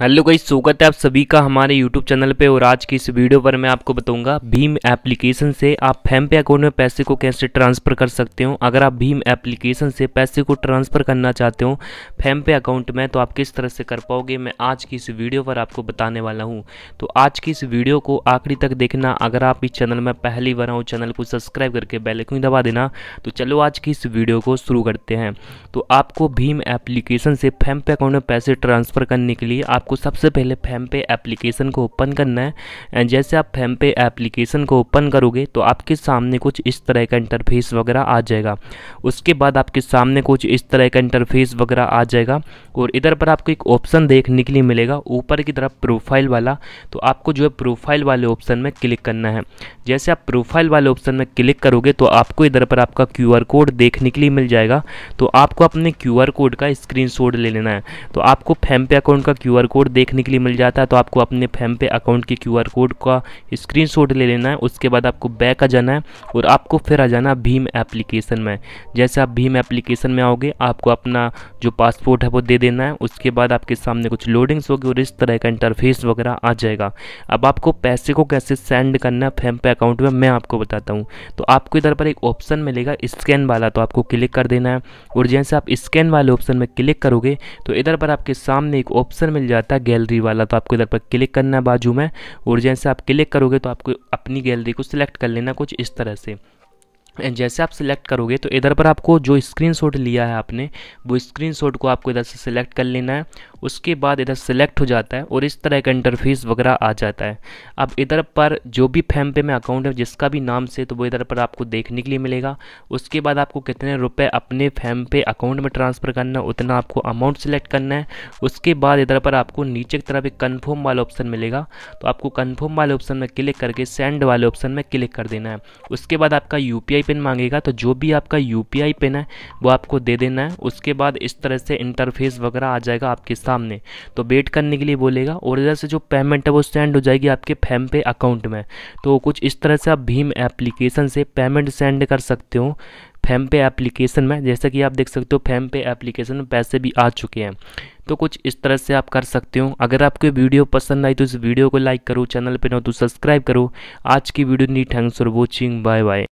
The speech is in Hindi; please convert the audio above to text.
हेलो गई स्वागत है आप सभी का हमारे यूट्यूब चैनल पे और आज की इस वीडियो पर मैं आपको बताऊंगा भीम एप्लीकेशन से आप फैम पे अकाउंट में पैसे को कैसे ट्रांसफ़र कर सकते हो अगर आप भीम एप्लीकेशन से पैसे को ट्रांसफ़र करना चाहते हो फेम पे अकाउंट में तो आप किस तरह से कर पाओगे मैं आज की इस वीडियो पर आपको बताने वाला हूँ तो आज की इस वीडियो को आखिरी तक देखना अगर आप इस चैनल में पहली बार हूँ चैनल को सब्सक्राइब करके बेलकून दबा देना तो चलो आज की इस वीडियो को शुरू करते हैं तो आपको भीम एप्लीकेशन से फैम पे अकाउंट में पैसे ट्रांसफ़र करने के लिए आप आपको सबसे पहले फैम पे एप्लीकेशन को ओपन करना है एंड जैसे आप फेम पे एप्लीकेशन को ओपन करोगे तो आपके सामने कुछ इस तरह का इंटरफेस वगैरह आ जाएगा उसके बाद आपके सामने कुछ इस तरह का इंटरफेस वगैरह आ जाएगा और इधर पर आपको एक ऑप्शन देखने के लिए मिलेगा ऊपर की तरफ प्रोफाइल वाला तो आपको जो है प्रोफाइल वाले ऑप्शन में क्लिक करना है जैसे आप प्रोफाइल वाले ऑप्शन में क्लिक करोगे तो आपको इधर पर आपका क्यू कोड देखने के लिए मिल जाएगा तो आपको अपने क्यू कोड का स्क्रीन ले लेना है तो आपको फैम पे अकाउंट का क्यू कोड देखने के लिए मिल जाता है तो आपको अपने फैम पे अकाउंट के क्यू कोड का स्क्रीन ले लेना है उसके बाद आपको बैक आ जाना है और आपको फिर आ जाना भीम एप्लीकेशन में जैसे आप भीम एप्लीकेशन में आओगे आपको अपना जो पासपोर्ट है वो दे देना है उसके बाद आपके सामने कुछ लोडिंग्स होगी और इस तरह का इंटरफेस वगैरह आ जाएगा अब आपको पैसे को कैसे सेंड करना है फैम पे अकाउंट में मैं आपको बताता हूँ तो आपको इधर पर एक ऑप्शन मिलेगा स्कैन वाला तो आपको क्लिक कर देना है और जैसे आप स्कैन वाले ऑप्शन में क्लिक करोगे तो इधर पर आपके सामने एक ऑप्शन मिल जाता था गैलरी वाला तो आपको इधर पर क्लिक करना है बाजू में और जैसे आप क्लिक करोगे तो आपको अपनी गैलरी को सिलेक्ट कर लेना कुछ इस तरह से एंड जैसे आप सिलेक्ट करोगे तो इधर पर आपको जो स्क्रीनशॉट लिया है आपने वो स्क्रीनशॉट को आपको इधर से सिलेक्ट कर लेना है उसके बाद इधर सेलेक्ट हो जाता है और इस तरह का इंटरफेस वगैरह आ जाता है अब इधर पर जो भी फैम पे में अकाउंट है जिसका भी नाम से तो वो इधर पर आपको देखने के लिए मिलेगा उसके बाद आपको कितने रुपए अपने फैम पे अकाउंट में ट्रांसफ़र करना है उतना आपको अमाउंट सेलेक्ट करना है उसके बाद इधर पर आपको नीचे की तरफ एक कन्फर्म वाला ऑप्शन मिलेगा तो आपको कन्फर्म वाले ऑप्शन में क्लिक करके सेंड वाले ऑप्शन में क्लिक कर देना है उसके बाद आपका यू पिन मांगेगा तो जो भी आपका यू पिन है वो आपको दे देना है उसके बाद इस तरह से इंटरफेस वगैरह आ जाएगा आपके सामने तो वेट करने के लिए बोलेगा और इधर से जो पेमेंट है वो सेंड हो जाएगी आपके फैम पे अकाउंट में तो कुछ इस तरह से आप भीम एप्लीकेशन से पेमेंट सेंड कर सकते हो फेम पे एप्लीकेशन में जैसा कि आप देख सकते हो फैम पे एप्लीकेशन में पैसे भी आ चुके हैं तो कुछ इस तरह से आप कर सकते हो अगर आपको वीडियो पसंद आई तो इस वीडियो को लाइक करो चैनल पे ना तो सब्सक्राइब करो आज की वीडियो नी thanks for watching bye bye